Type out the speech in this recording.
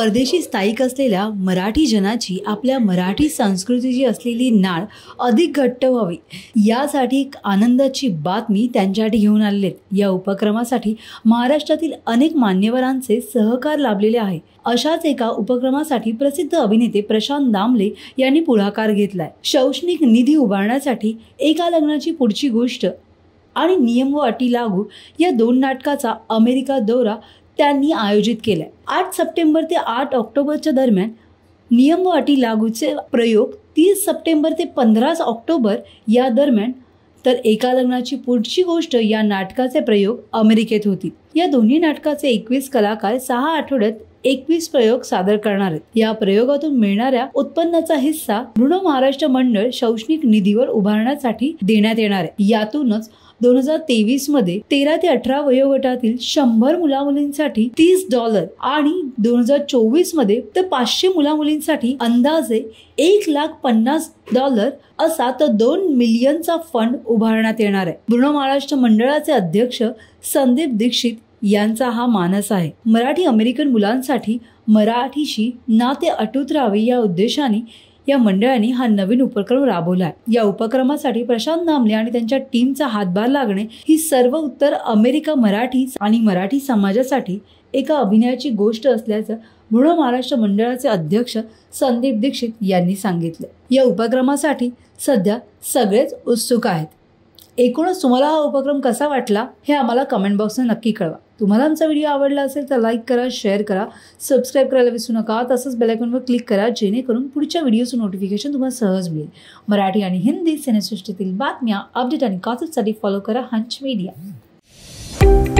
परदेशी स्थायिक असलेल्या मराठी जनाची आपल्या मराठी संस्कृतीची असलेली नाळ अधिक घट्ट व्हावी यासाठी एक आनंदाची बातमी त्यांच्यासाठी घेऊन आलेले या उपक्रमासाठी महाराष्ट्रातील अनेक मान्यवरांचे सहकार लाभलेले आहे अशाच एका उपक्रमासाठी प्रसिद्ध अभिनेते प्रशांत दामले यांनी पुढाकार घेतलाय शैक्षणिक निधी उभारण्यासाठी एका लग्नाची पुढची गोष्ट आणि नियम व अटी लागू या दोन नाटकाचा अमेरिका दौरा त्यांनी आयोजित केलं आहे आठ सप्टेंबर ते आठ ऑक्टोबरच्या दरम्यान नियम व अटी लागूचे प्रयोग तीस सप्टेंबर ते पंधराच ऑक्टोबर या दरम्यान तर एका लग्नाची पुढची गोष्ट या नाटकाचे प्रयोग अमेरिकेत होती या दोन्ही नाटकाचे एकवीस कलाकार सहा आठवड्यात एकवीस प्रयोग सादर करणार आहेत या प्रयोगातून मिळणाऱ्या उत्पन्नाचा हिस्सा ऋण महाराष्ट्र मंडळ शैक्षणिक निधीवर उभारण्यासाठी देण्यात येणार आहे यातूनच दोन हजार तेवीस मध्ये तेरा ते अठरा वयोगटातील शंभर मुला मुलींसाठी तीस डॉलर आणि दोन हजार चोवीस मध्ये तर पाचशे मुला मुलींसाठी अंदाजे एक लाख पन्नास डॉलर असा तर दोन मिलियनचा फंड उभारण्यात येणार आहे पूर्ण महाराष्ट्र मंडळाचे अध्यक्ष संदीप दीक्षित यांचा हा मानस आहे मराठी अमेरिकन मुलांसाठी मराठीशी नाते अटूट राहावे या उद्देशाने या मंडळाने हा नवीन उपक्रम राबवला आहे या उपक्रमासाठी प्रशांत नामले आणि त्यांच्या टीमचा हातभार लागणे ही सर्व उत्तर अमेरिका मराठी आणि मराठी समाजासाठी एका अभिनयाची गोष्ट असल्याचं मुळ महाराष्ट्र मंडळाचे अध्यक्ष संदीप दीक्षित यांनी सांगितले या उपक्रमासाठी सध्या सगळेच उत्सुक आहेत एकूणच तुम्हाला हा उपक्रम कसा वाटला हे आम्हाला कमेंट बॉक्सनं नक्की कळवा तुम्हाला आमचा व्हिडिओ आवडला असेल तर लाईक करा शेअर करा सबस्क्राईब करायला विसरू नका तसंच बेलायकॉनवर क्लिक करा जेणेकरून पुढच्या व्हिडिओचं नोटिफिकेशन तुम्हाला सहज मिळेल मराठी आणि हिंदी सिनेसृष्टीतील बातम्या अपडेट आणि कॉन्सेप्टसाठी फॉलो करा हंच मीडिया